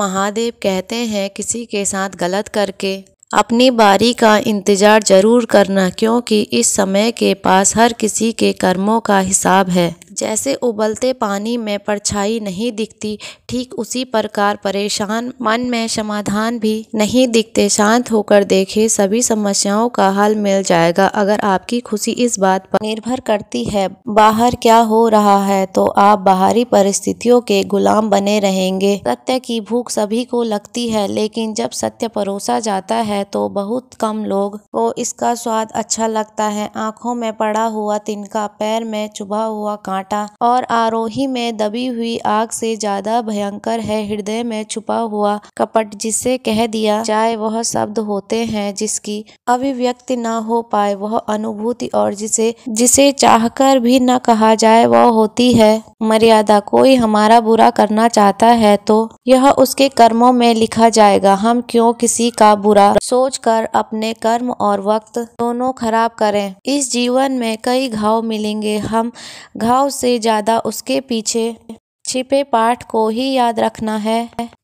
महादेव कहते हैं किसी के साथ गलत करके अपनी बारी का इंतज़ार ज़रूर करना क्योंकि इस समय के पास हर किसी के कर्मों का हिसाब है जैसे उबलते पानी में परछाई नहीं दिखती ठीक उसी प्रकार परेशान मन में समाधान भी नहीं दिखते शांत होकर देखे सभी समस्याओं का हल मिल जाएगा अगर आपकी खुशी इस बात पर निर्भर करती है बाहर क्या हो रहा है तो आप बाहरी परिस्थितियों के गुलाम बने रहेंगे सत्य की भूख सभी को लगती है लेकिन जब सत्य परोसा जाता है तो बहुत कम लोग को इसका स्वाद अच्छा लगता है आंखों में पड़ा हुआ तिनका पैर में चुभा हुआ कांटा सन्नाटा और आरोही में दबी हुई आग से ज्यादा भयंकर है हृदय में छुपा हुआ कपट जिसे कह दिया जाए वह शब्द होते हैं जिसकी अभिव्यक्ति न हो पाए वह अनुभूति और जिसे जिसे चाहकर भी न कहा जाए वह होती है मर्यादा कोई हमारा बुरा करना चाहता है तो यह उसके कर्मों में लिखा जाएगा हम क्यों किसी का बुरा सोचकर अपने कर्म और वक्त दोनों खराब करें इस जीवन में कई घाव मिलेंगे हम घाव से ज़्यादा उसके पीछे छिपे पाठ को ही याद रखना है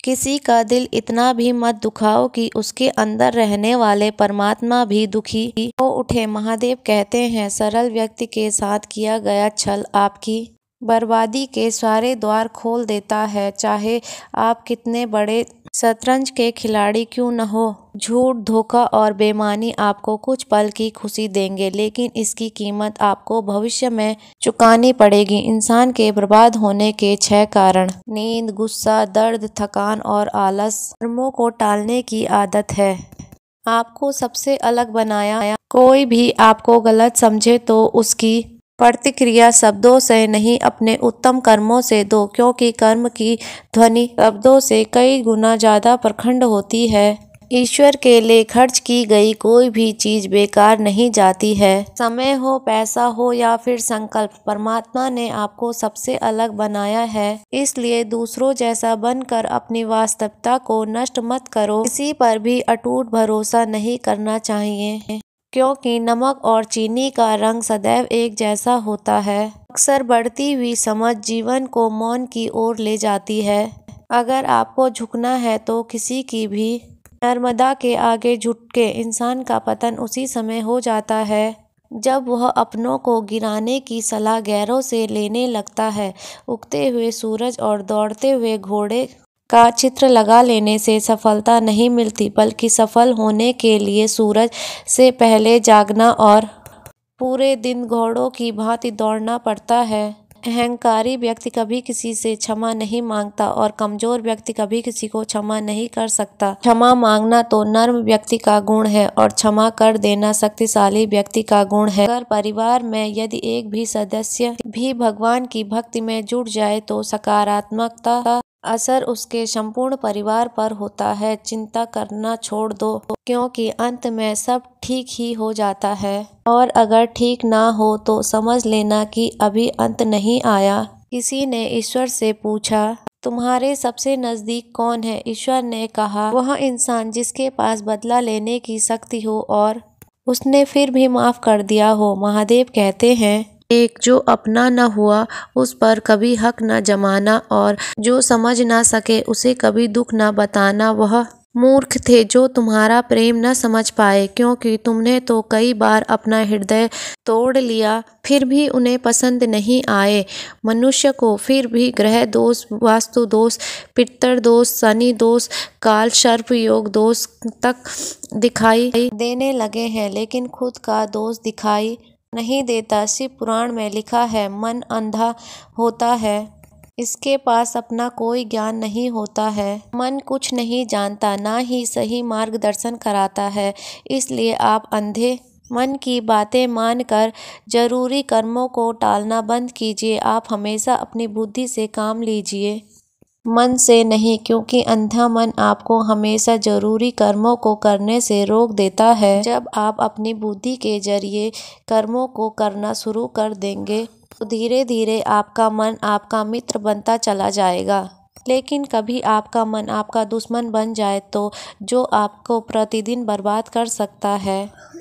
किसी का दिल इतना भी मत दुखाओ कि उसके अंदर रहने वाले परमात्मा भी दुखी हो उठे महादेव कहते हैं सरल व्यक्ति के साथ किया गया छल आपकी बर्बादी के सारे द्वार खोल देता है चाहे आप कितने बड़े शतरंज के खिलाड़ी क्यों न हो झूठ धोखा और बेमानी आपको कुछ पल की खुशी देंगे लेकिन इसकी कीमत आपको भविष्य में चुकानी पड़ेगी इंसान के बर्बाद होने के छह कारण नींद गुस्सा दर्द थकान और आलस कर्मों को टालने की आदत है आपको सबसे अलग बनाया कोई भी आपको गलत समझे तो उसकी प्रतिक्रिया शब्दों से नहीं अपने उत्तम कर्मों से दो क्योंकि कर्म की ध्वनि शब्दों से कई गुना ज़्यादा प्रखंड होती है ईश्वर के लिए खर्च की गई कोई भी चीज बेकार नहीं जाती है समय हो पैसा हो या फिर संकल्प परमात्मा ने आपको सबसे अलग बनाया है इसलिए दूसरों जैसा बनकर अपनी वास्तविकता को नष्ट मत करो किसी पर भी अटूट भरोसा नहीं करना चाहिए क्योंकि नमक और चीनी का रंग सदैव एक जैसा होता है अक्सर बढ़ती हुई समझ जीवन को मौन की ओर ले जाती है अगर आपको झुकना है तो किसी की भी नर्मदा के आगे झुटके इंसान का पतन उसी समय हो जाता है जब वह अपनों को गिराने की सलाह गैरों से लेने लगता है उगते हुए सूरज और दौड़ते हुए घोड़े का चित्र लगा लेने से सफलता नहीं मिलती बल्कि सफल होने के लिए सूरज से पहले जागना और पूरे दिन घोड़ों की भांति दौड़ना पड़ता है अहंकारी व्यक्ति कभी किसी से क्षमा नहीं मांगता और कमजोर व्यक्ति कभी किसी को क्षमा नहीं कर सकता क्षमा मांगना तो नर्म व्यक्ति का गुण है और क्षमा कर देना शक्तिशाली व्यक्ति का गुण है अगर परिवार में यदि एक भी सदस्य भी भगवान की भक्ति में जुट जाए तो सकारात्मकता असर उसके संपूर्ण परिवार पर होता है चिंता करना छोड़ दो क्योंकि अंत में सब ठीक ही हो जाता है और अगर ठीक ना हो तो समझ लेना कि अभी अंत नहीं आया किसी ने ईश्वर से पूछा तुम्हारे सबसे नज़दीक कौन है ईश्वर ने कहा वह इंसान जिसके पास बदला लेने की शक्ति हो और उसने फिर भी माफ़ कर दिया हो महादेव कहते हैं एक जो अपना न हुआ उस पर कभी हक न जमाना और जो समझ ना सके उसे कभी दुख न बताना वह मूर्ख थे जो तुम्हारा प्रेम न समझ पाए क्योंकि तुमने तो कई बार अपना हृदय तोड़ लिया फिर भी उन्हें पसंद नहीं आए मनुष्य को फिर भी ग्रह दोष वास्तु दोष पितर दोष शनि दोष काल सर्प योग दोष तक दिखाई देने लगे हैं लेकिन खुद का दोष दिखाई नहीं देता शिव पुराण में लिखा है मन अंधा होता है इसके पास अपना कोई ज्ञान नहीं होता है मन कुछ नहीं जानता ना ही सही मार्गदर्शन कराता है इसलिए आप अंधे मन की बातें मानकर जरूरी कर्मों को टालना बंद कीजिए आप हमेशा अपनी बुद्धि से काम लीजिए मन से नहीं क्योंकि अंधा मन आपको हमेशा जरूरी कर्मों को करने से रोक देता है जब आप अपनी बुद्धि के जरिए कर्मों को करना शुरू कर देंगे तो धीरे धीरे आपका मन आपका मित्र बनता चला जाएगा लेकिन कभी आपका मन आपका दुश्मन बन जाए तो जो आपको प्रतिदिन बर्बाद कर सकता है